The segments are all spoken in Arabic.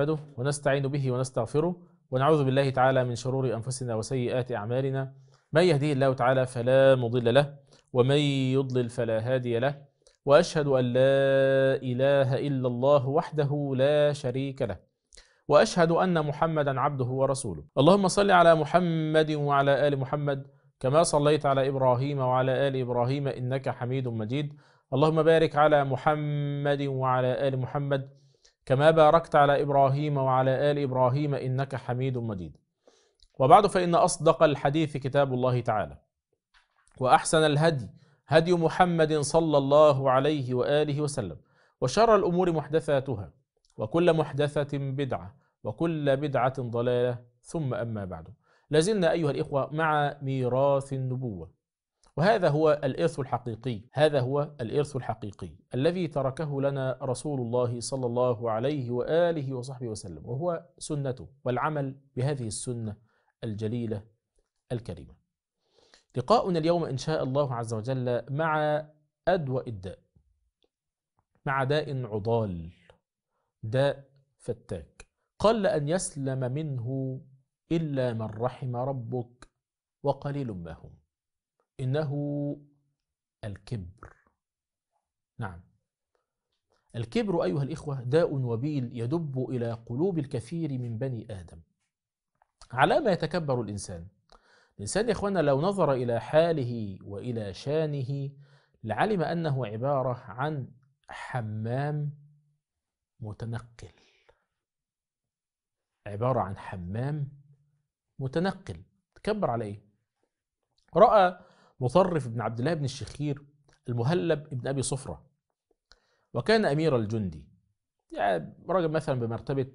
نحمده ونستعين به ونستغفره ونعوذ بالله تعالى من شرور أنفسنا وسيئات أعمالنا من يهديه الله تعالى فلا مضل له ومن يضلل فلا هادي له وأشهد أن لا إله إلا الله وحده لا شريك له وأشهد أن محمدا عبده ورسوله اللهم صل على محمد وعلى آل محمد كما صليت على إبراهيم وعلى آل إبراهيم إنك حميد مجيد اللهم بارك على محمد وعلى آل محمد كما باركت على إبراهيم وعلى آل إبراهيم إنك حميد مجيد وبعد فإن أصدق الحديث كتاب الله تعالى وأحسن الهدي هدي محمد صلى الله عليه وآله وسلم وشر الأمور محدثاتها وكل محدثة بدعة وكل بدعة ضلالة ثم أما بعد لازلنا أيها الإخوة مع ميراث النبوة وهذا هو الإرث الحقيقي هذا هو الإرث الحقيقي الذي تركه لنا رسول الله صلى الله عليه وآله وصحبه وسلم وهو سنته والعمل بهذه السنة الجليلة الكريمة لقاؤنا اليوم إن شاء الله عز وجل مع أدوى الداء مع داء عضال داء فتاك قل أن يسلم منه إلا من رحم ربك وقليل ما هم إنه الكبر نعم الكبر أيها الإخوة داء وبيل يدب إلى قلوب الكثير من بني آدم على ما يتكبر الإنسان الإنسان يا إخوانا لو نظر إلى حاله وإلى شانه لعلم أنه عبارة عن حمام متنقل عبارة عن حمام متنقل تكبر على إيه؟ رأى مطرف بن عبد الله بن الشخير المهلب بن أبي صفرة وكان أمير الجندي يعني رجل مثلا بمرتبة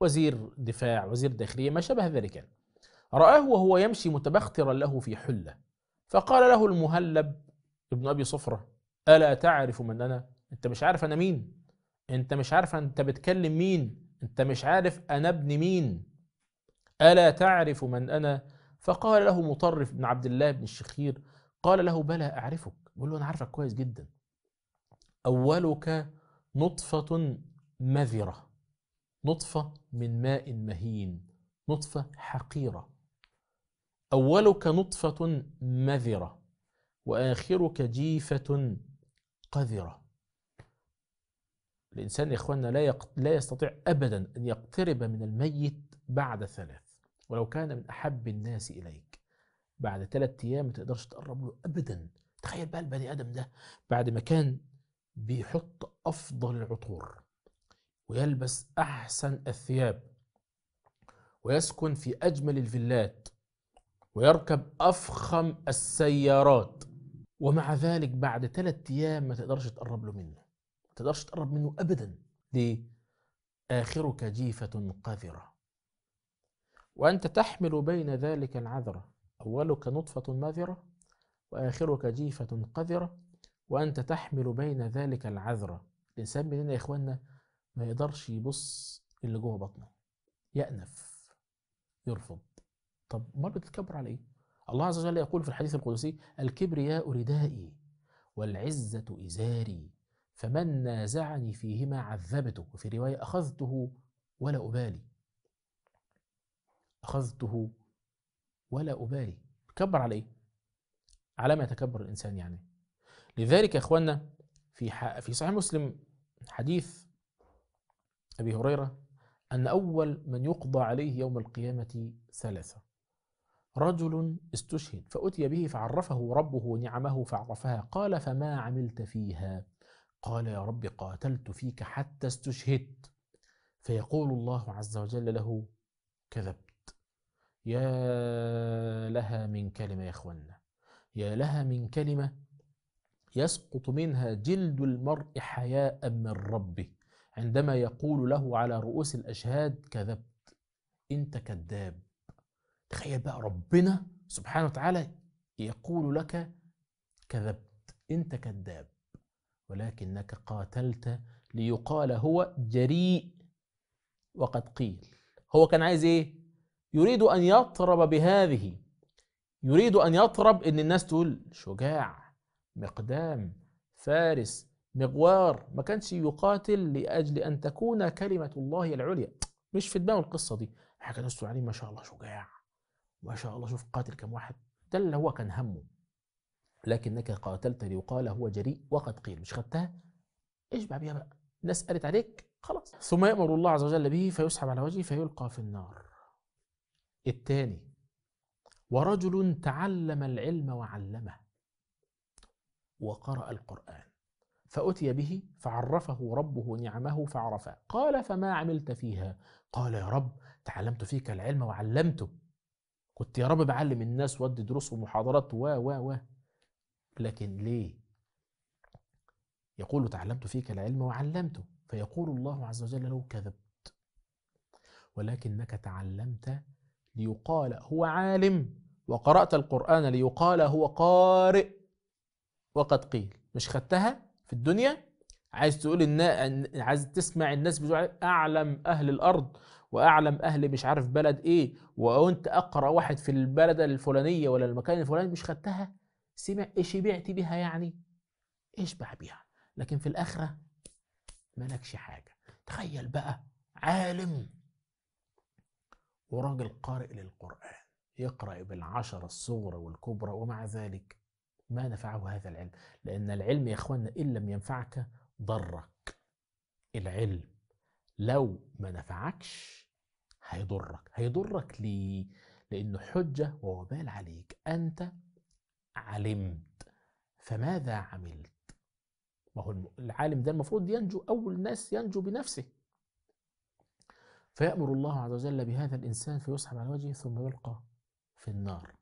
وزير دفاع وزير داخلية ما شابه ذلك يعني. رآه وهو يمشي متبخترا له في حلة فقال له المهلب ابن أبي صفرة ألا تعرف من أنا أنت مش عارف أنا مين أنت مش عارف أنت بتكلم مين أنت مش عارف أنا ابن مين ألا تعرف من أنا فقال له مطرف بن عبد الله بن الشخير قال له بلى أعرفك بيقول له أنا عارفك كويس جدا أولك نطفة مذرة نطفة من ماء مهين نطفة حقيرة أولك نطفة مذرة وآخرك جيفة قذرة الإنسان يا إخواننا لا, يقت... لا يستطيع أبدا أن يقترب من الميت بعد ثلاث ولو كان من أحب الناس إليك بعد ثلاثة ايام ما تقدرش تقرب له ابدا تخيل بقى البني ادم ده بعد ما كان بيحط افضل العطور ويلبس احسن الثياب ويسكن في اجمل الفيلات ويركب افخم السيارات ومع ذلك بعد ثلاثة ايام ما تقدرش تقرب له منه ما تقدرش تقرب منه ابدا ليه اخرك جيفه قذره وانت تحمل بين ذلك العذره أولك نطفة مذرة وآخرك جيفة قذرة وأنت تحمل بين ذلك العذرة الإنسان مننا يا إخواننا ما يقدرش يبص اللي جوه بطنه يأنف يرفض طب أمال بتتكبر على إيه؟ الله عز وجل يقول في الحديث القدسي الكبرياء ردائي والعزة إزاري فمن نازعني فيهما عذبته وفي رواية أخذته ولا أبالي أخذته ولا أبالي تكبر على إيه؟ على ما يتكبر الإنسان يعني لذلك يا إخواننا في في صحيح مسلم حديث أبي هريرة أن أول من يقضى عليه يوم القيامة ثلاثة رجل استشهد فأتي به فعرفه ربه ونعمه فعرفها قال فما عملت فيها قال يا رب قاتلت فيك حتى استشهدت فيقول الله عز وجل له كذبت يا لها من كلمة يا إخوانا يا لها من كلمة يسقط منها جلد المرء حياء من ربه عندما يقول له على رؤوس الأشهاد كذبت أنت كذاب تخيل بقى ربنا سبحانه وتعالى يقول لك كذبت أنت كذاب ولكنك قاتلت ليقال هو جريء وقد قيل هو كان عايز ايه يريد أن يطرب بهذه يريد أن يطرب إن الناس تقول شجاع مقدام فارس مغوار ما كانش يقاتل لأجل أن تكون كلمة الله العليا مش في دماغه القصة دي حكى الناس عليه ما شاء الله شجاع ما شاء الله شوف قاتل كم واحد ده اللي هو كان همه لكنك قاتلت ليقال هو جريء وقد قيل مش خدتها اشبع بيها بقى الناس قالت عليك خلاص ثم يأمر الله عز وجل به فيسحب على وجهه فيلقى في النار الثاني ورجل تعلم العلم وعلمه وقرأ القرآن فأتي به فعرفه ربه نعمه فعرفه قال فما عملت فيها قال يا رب تعلمت فيك العلم وعلمته كنت يا رب بعلم الناس وادي دروس ومحاضرات و و و لكن ليه يقول تعلمت فيك العلم وعلمته فيقول الله عز وجل له كذبت ولكنك تعلمت ليقال هو عالم وقرأت القرآن ليقال هو قارئ وقد قيل مش خدتها في الدنيا عايز تقول ان عايز تسمع الناس بتقول اعلم اهل الارض واعلم اهل مش عارف بلد ايه وانت اقرا واحد في البلد الفلانيه ولا المكان الفلاني مش خدتها سمع ايش بعت بها يعني اشبع بيها لكن في الاخره مالكش حاجه تخيل بقى عالم وراجل قارئ للقرآن يقرأ بالعشرة الصغرى والكبرى ومع ذلك ما نفعه هذا العلم لأن العلم يا إخوانا إن لم ينفعك ضرك العلم لو ما نفعكش هيضرك هيضرك ليه لأنه حجة ووبال عليك أنت علمت فماذا عملت ما هو العالم ده المفروض ينجو أول ناس ينجو بنفسه فيأمر الله عز وجل بهذا الإنسان فيسحب على وجهه ثم يلقى في النار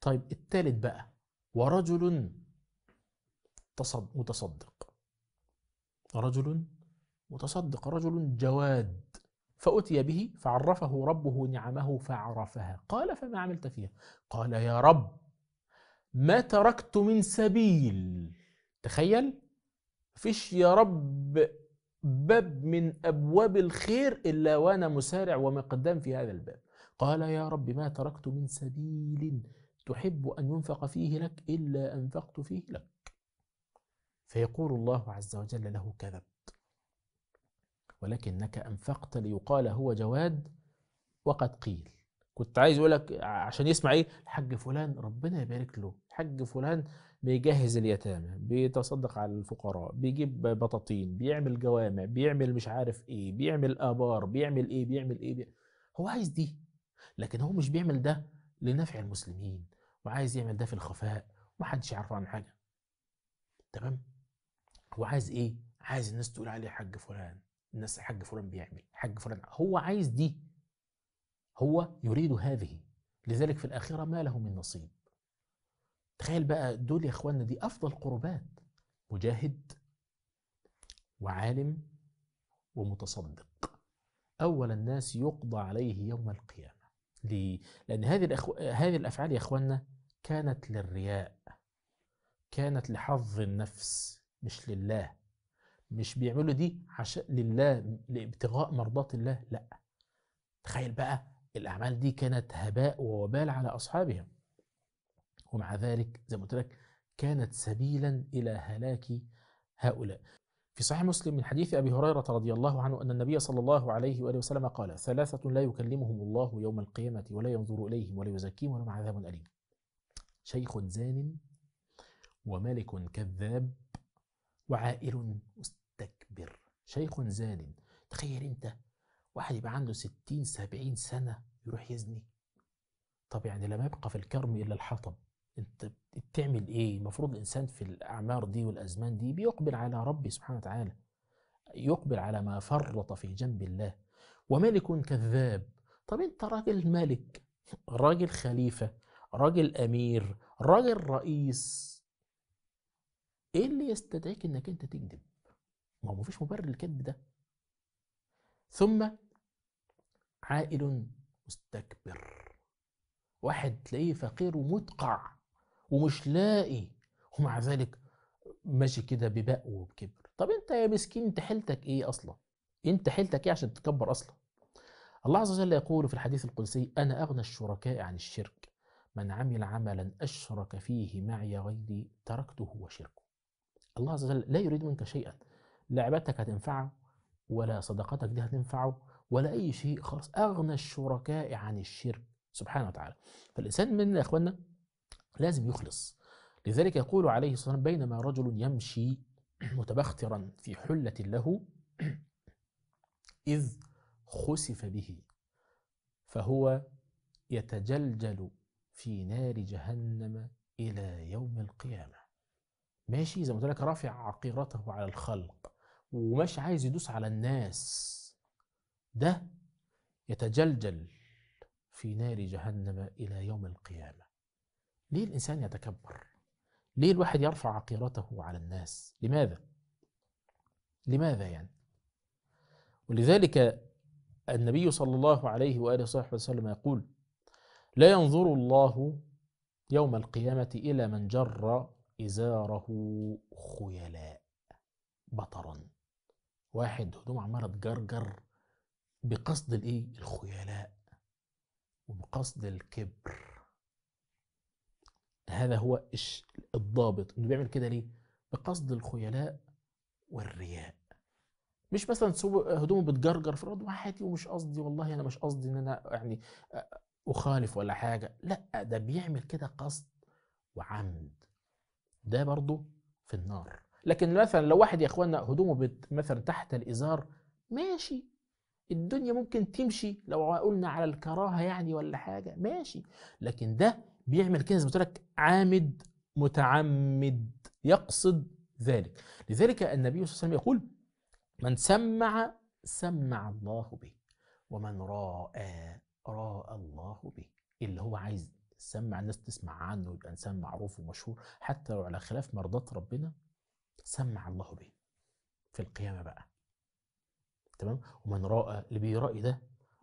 طيب الثالث بقى ورجل متصدق رجل متصدق رجل جواد فأتي به فعرفه ربه نعمه فعرفها قال فما عملت فيها قال يا رب ما تركت من سبيل تخيل فيش يا رب باب من أبواب الخير إلا وأنا مسارع ومقدام في هذا الباب قال يا رب ما تركت من سبيل تحب أن ينفق فيه لك إلا أنفقت فيه لك فيقول الله عز وجل له كذبت ولكنك أنفقت ليقال هو جواد وقد قيل كنت عايز يقول لك عشان يسمع ايه الحاج فلان ربنا يبارك له الحاج فلان بيجهز اليتامى بيتصدق على الفقراء بيجيب بطاطين بيعمل جوامع بيعمل مش عارف ايه بيعمل ابار بيعمل ايه بيعمل ايه بيعمل هو عايز دي لكن هو مش بيعمل ده لنفع المسلمين وعايز يعمل ده في الخفاء ومحدش يعرف عنه حاجه تمام هو عايز ايه عايز الناس تقول عليه حاج فلان الناس حاج فلان بيعمل حاج فلان هو عايز دي هو يريد هذه لذلك في الآخرة ما له من نصيب تخيل بقى دول يا أخواننا دي أفضل قربات مجاهد وعالم ومتصدق أول الناس يقضى عليه يوم القيامة ليه؟ لأن هذه الأخو... هذه الأفعال يا أخواننا كانت للرياء كانت لحظ النفس مش لله مش بيعملوا دي عشان لله لابتغاء مرضات الله لا تخيل بقى الأعمال دي كانت هباء ووبال على أصحابها ومع ذلك زي ما قلت لك كانت سبيلا إلى هلاك هؤلاء في صحيح مسلم من حديث أبي هريرة رضي الله عنه أن النبي صلى الله عليه وآله وسلم قال ثلاثة لا يكلمهم الله يوم القيامة ولا ينظر إليهم ولا يزكيهم ولهم عذاب أليم شيخ زان وملك كذاب وعائل مستكبر شيخ زان تخيل أنت واحد يبقى عنده ستين سبعين سنة يروح يزني طب يعني لم يبقى في الكرم إلا الحطب انت بتعمل ايه المفروض الانسان في الاعمار دي والازمان دي بيقبل على ربي سبحانه وتعالى يقبل على ما فرط في جنب الله وملك كذاب طب انت راجل ملك راجل خليفه راجل امير راجل رئيس ايه اللي يستدعيك انك انت تكذب ما هو مفيش مبرر للكذب ده ثم عائل مستكبر واحد تلاقيه فقير ومدقع ومش لاقي ومع ذلك ماشي كده ببق وبكبر طب انت يا مسكين انت حيلتك ايه اصلا انت حيلتك ايه عشان تتكبر اصلا الله عز وجل يقول في الحديث القدسي انا اغنى الشركاء عن الشرك من عمل عملا اشرك فيه معي غيري تركته وشركه الله عز وجل لا يريد منك شيئا لا عبادتك هتنفعه ولا صدقتك دي هتنفعه ولا أي شيء خالص أغنى الشركاء عن الشرك سبحانه وتعالى فالإنسان مننا يا إخواننا لازم يخلص لذلك يقول عليه الصلاة والسلام بينما رجل يمشي متبخترا في حلة له إذ خسف به فهو يتجلجل في نار جهنم إلى يوم القيامة ماشي زي ما قلت لك رافع عقيرته على الخلق وماشي عايز يدوس على الناس ده يتجلجل في نار جهنم إلى يوم القيامة ليه الإنسان يتكبر ليه الواحد يرفع عقيرته على الناس لماذا لماذا يعني ولذلك النبي صلى الله عليه وآله وصحبه وسلم يقول لا ينظر الله يوم القيامة إلى من جر إزاره خيلاء بطرا واحد هدوم عمالة تجرجر بقصد الايه الخيلاء وبقصد الكبر هذا هو الضابط انه بيعمل كده ليه بقصد الخيلاء والرياء مش مثلا هدومه بتجرجر في الارض وحياتي ومش قصدي والله انا مش قصدي ان انا يعني اخالف ولا حاجه لا ده بيعمل كده قصد وعمد ده برضه في النار لكن مثلا لو واحد يا اخوانا هدومه مثلا تحت الازار ماشي الدنيا ممكن تمشي لو قلنا على الكراهه يعني ولا حاجه ماشي لكن ده بيعمل كده زي ما قلت لك عامد متعمد يقصد ذلك لذلك النبي صلى الله عليه وسلم يقول من سمع سمع الله به ومن راى راى الله به اللي هو عايز سمع الناس تسمع عنه يبقى انسان معروف ومشهور حتى لو على خلاف مرضات ربنا سمع الله به في القيامه بقى تمام ومن راى اللي بيرأي ده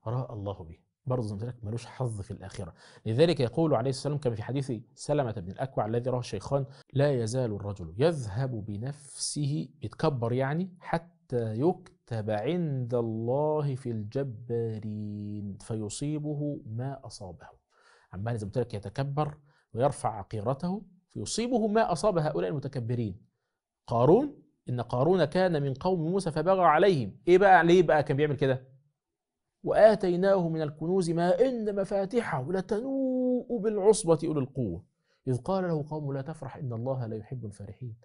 راى الله به برضه زي ما لك ملوش حظ في الاخره لذلك يقول عليه السلام كما في حديث سلمه بن الاكوع الذي راه الشيخان لا يزال الرجل يذهب بنفسه يتكبر يعني حتى يكتب عند الله في الجبارين فيصيبه ما اصابه عمال زي ما لك يتكبر ويرفع عقيرته فيصيبه ما اصاب هؤلاء المتكبرين قارون إن قارون كان من قوم موسى فبغى عليهم إيه بقى ليه بقى كان بيعمل كده وآتيناه من الكنوز ما إن مفاتحه لتنوء بالعصبة أولي القوة إذ قال له قوم لا تفرح إن الله لا يحب الفرحين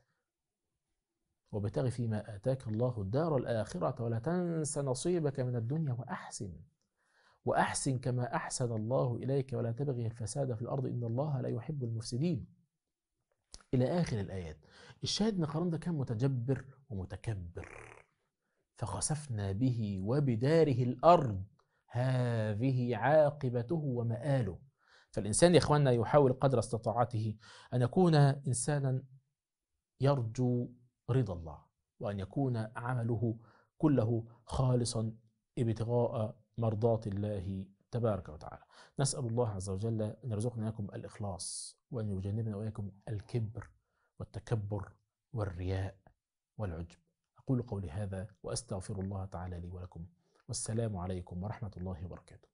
وابتغ فيما آتاك الله الدار الآخرة ولا تنس نصيبك من الدنيا وأحسن وأحسن كما أحسن الله إليك ولا تبغي الفساد في الأرض إن الله لا يحب المفسدين إلى آخر الآيات الشاهد ان قارون ده كان متجبر ومتكبر فخسفنا به وبداره الارض هذه عاقبته ومآله فالإنسان يا إخواننا يحاول قدر استطاعته أن يكون إنسانا يرجو رضا الله وأن يكون عمله كله خالصا ابتغاء مرضاة الله تبارك وتعالى نسأل الله عز وجل أن يرزقنا إياكم الإخلاص وأن يجنبنا وإياكم الكبر والتكبر والرياء والعجب أقول قولي هذا وأستغفر الله تعالى لي ولكم والسلام عليكم ورحمة الله وبركاته